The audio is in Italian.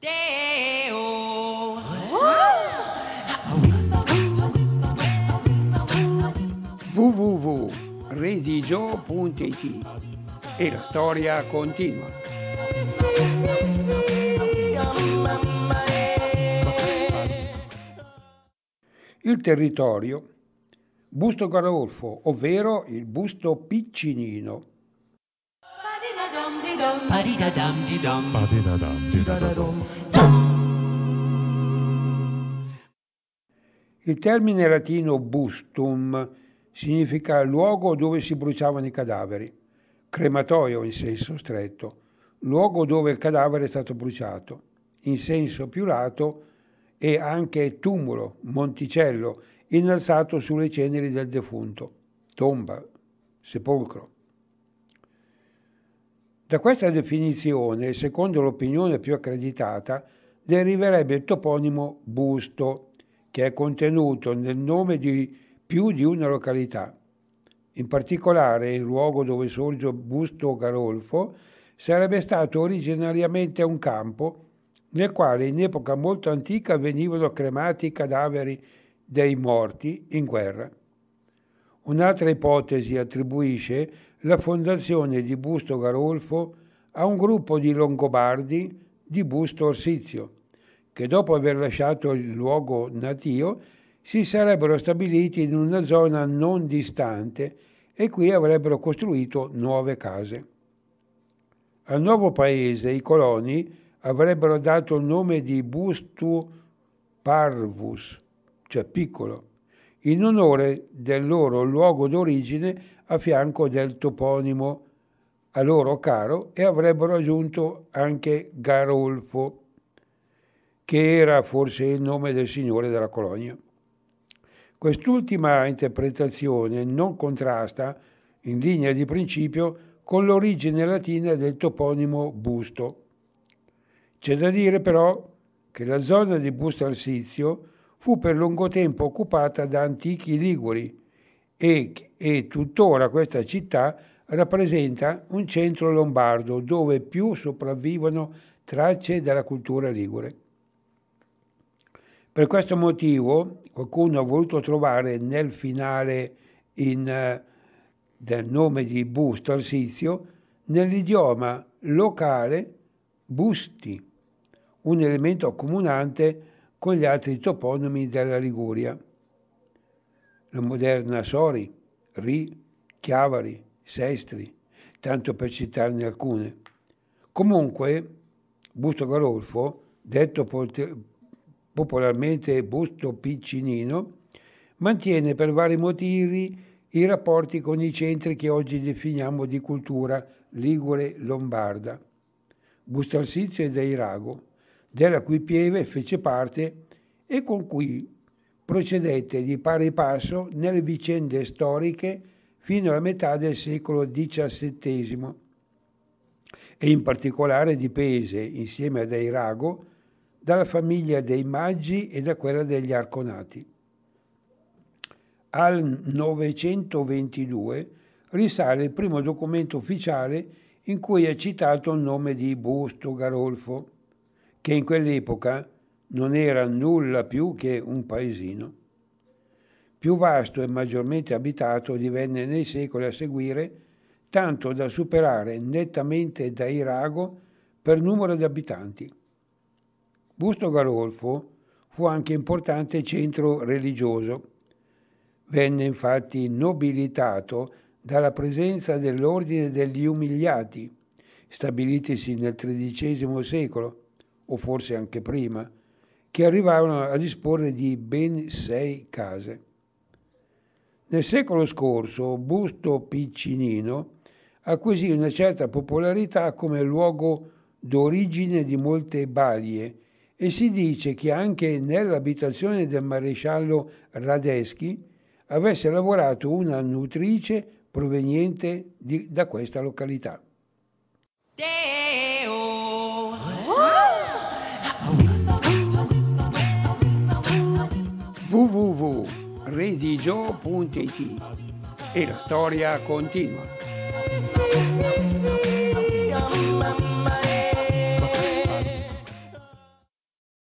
Deo. www.redigio.it e la storia continua. Il territorio Busto Garolfo, ovvero il busto piccinino il termine latino bustum significa luogo dove si bruciavano i cadaveri, crematoio in senso stretto, luogo dove il cadavere è stato bruciato, in senso più lato e anche tumulo, monticello, innalzato sulle ceneri del defunto, tomba, sepolcro. Da questa definizione, secondo l'opinione più accreditata, deriverebbe il toponimo Busto, che è contenuto nel nome di più di una località. In particolare, il luogo dove sorge Busto Garolfo sarebbe stato originariamente un campo nel quale in epoca molto antica venivano cremati i cadaveri dei morti in guerra. Un'altra ipotesi attribuisce la fondazione di Busto Garolfo a un gruppo di Longobardi di Busto Orsizio, che dopo aver lasciato il luogo natio si sarebbero stabiliti in una zona non distante e qui avrebbero costruito nuove case. Al nuovo paese i coloni avrebbero dato il nome di Bustu Parvus, cioè piccolo, in onore del loro luogo d'origine a fianco del toponimo a loro caro e avrebbero aggiunto anche Garolfo, che era forse il nome del signore della colonia. Quest'ultima interpretazione non contrasta, in linea di principio, con l'origine latina del toponimo Busto. C'è da dire però che la zona di Busto Arsizio fu per lungo tempo occupata da antichi liguri e, e tuttora questa città rappresenta un centro lombardo dove più sopravvivono tracce della cultura ligure. Per questo motivo qualcuno ha voluto trovare nel finale in, eh, del nome di Busto Arsizio nell'idioma locale busti, un elemento accomunante con gli altri toponimi della Liguria. La moderna Sori, Ri, Chiavari, Sestri, tanto per citarne alcune. Comunque, Busto Garolfo, detto popolarmente Busto Piccinino, mantiene per vari motivi i rapporti con i centri che oggi definiamo di cultura ligure-lombarda. Busto Arsizio e Deirago, della cui Pieve fece parte e con cui procedette di pari passo nelle vicende storiche fino alla metà del secolo XVII e in particolare dipese, insieme ad Eirago, dalla famiglia dei Maggi e da quella degli Arconati. Al 922 risale il primo documento ufficiale in cui è citato il nome di Busto Garolfo che in quell'epoca non era nulla più che un paesino. Più vasto e maggiormente abitato divenne nei secoli a seguire, tanto da superare nettamente Dairago per numero di abitanti. Busto Garolfo fu anche importante centro religioso. Venne infatti nobilitato dalla presenza dell'Ordine degli Umiliati, stabilitisi nel XIII secolo, o forse anche prima, che arrivavano a disporre di ben sei case. Nel secolo scorso Busto Piccinino acquisì una certa popolarità come luogo d'origine di molte balie e si dice che anche nell'abitazione del maresciallo Radeschi avesse lavorato una nutrice proveniente di, da questa località. Damn. yo.it. Y la historia continua.